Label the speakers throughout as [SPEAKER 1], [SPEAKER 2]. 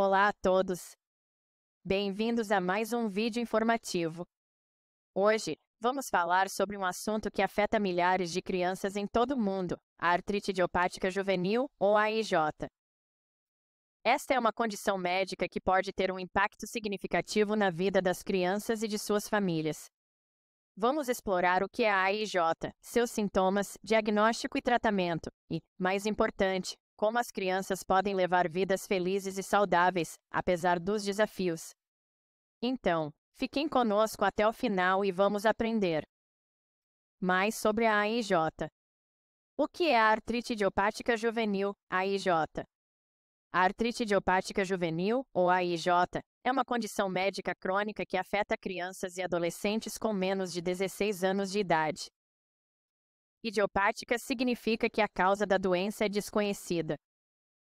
[SPEAKER 1] Olá a todos! Bem-vindos a mais um vídeo informativo. Hoje, vamos falar sobre um assunto que afeta milhares de crianças em todo o mundo, a artrite idiopática juvenil, ou AIJ. Esta é uma condição médica que pode ter um impacto significativo na vida das crianças e de suas famílias. Vamos explorar o que é a AIJ, seus sintomas, diagnóstico e tratamento, e, mais importante, como as crianças podem levar vidas felizes e saudáveis, apesar dos desafios. Então, fiquem conosco até o final e vamos aprender mais sobre a AIJ. O que é a artrite idiopática juvenil, AIJ? A artrite idiopática juvenil, ou AIJ, é uma condição médica crônica que afeta crianças e adolescentes com menos de 16 anos de idade. Idiopática significa que a causa da doença é desconhecida.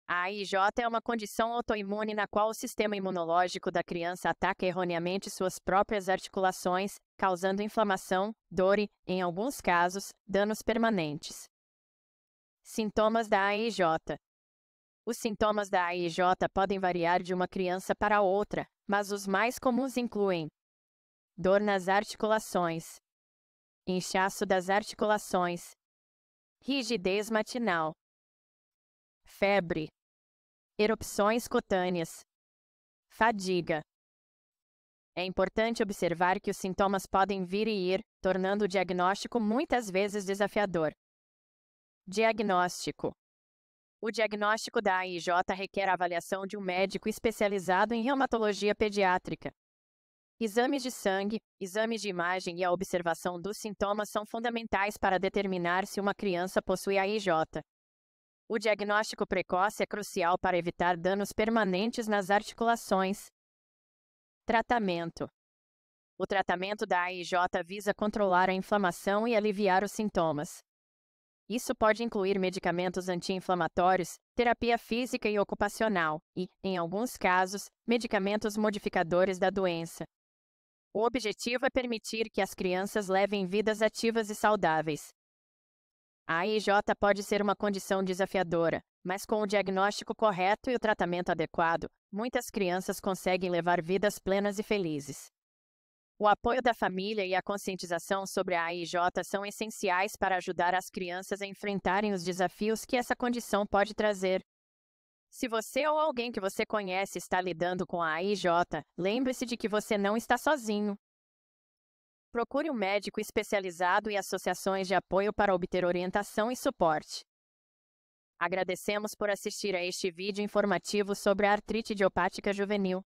[SPEAKER 1] A AIJ é uma condição autoimune na qual o sistema imunológico da criança ataca erroneamente suas próprias articulações, causando inflamação, dor e, em alguns casos, danos permanentes. Sintomas da AIJ Os sintomas da AIJ podem variar de uma criança para outra, mas os mais comuns incluem dor nas articulações, inchaço das articulações, rigidez matinal, febre, erupções cutâneas, fadiga. É importante observar que os sintomas podem vir e ir, tornando o diagnóstico muitas vezes desafiador. Diagnóstico: O diagnóstico da AIJ requer a avaliação de um médico especializado em reumatologia pediátrica, Exames de sangue, exames de imagem e a observação dos sintomas são fundamentais para determinar se uma criança possui AIJ. O diagnóstico precoce é crucial para evitar danos permanentes nas articulações. Tratamento: O tratamento da AIJ visa controlar a inflamação e aliviar os sintomas. Isso pode incluir medicamentos anti-inflamatórios, terapia física e ocupacional, e, em alguns casos, medicamentos modificadores da doença, o objetivo é permitir que as crianças levem vidas ativas e saudáveis. A IJ pode ser uma condição desafiadora, mas com o diagnóstico correto e o tratamento adequado, muitas crianças conseguem levar vidas plenas e felizes. O apoio da família e a conscientização sobre a AIJ são essenciais para ajudar as crianças a enfrentarem os desafios que essa condição pode trazer, se você ou alguém que você conhece está lidando com a AIJ, lembre-se de que você não está sozinho. Procure um médico especializado e associações de apoio para obter orientação e suporte. Agradecemos por assistir a este vídeo informativo sobre a artrite idiopática juvenil.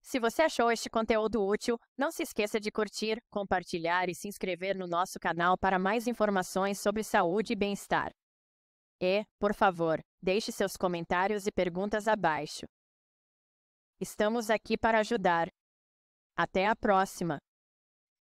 [SPEAKER 1] Se você achou este conteúdo útil, não se esqueça de curtir, compartilhar e se inscrever no nosso canal para mais informações sobre saúde e bem-estar. E, por favor, deixe seus comentários e perguntas abaixo. Estamos aqui para ajudar. Até a próxima!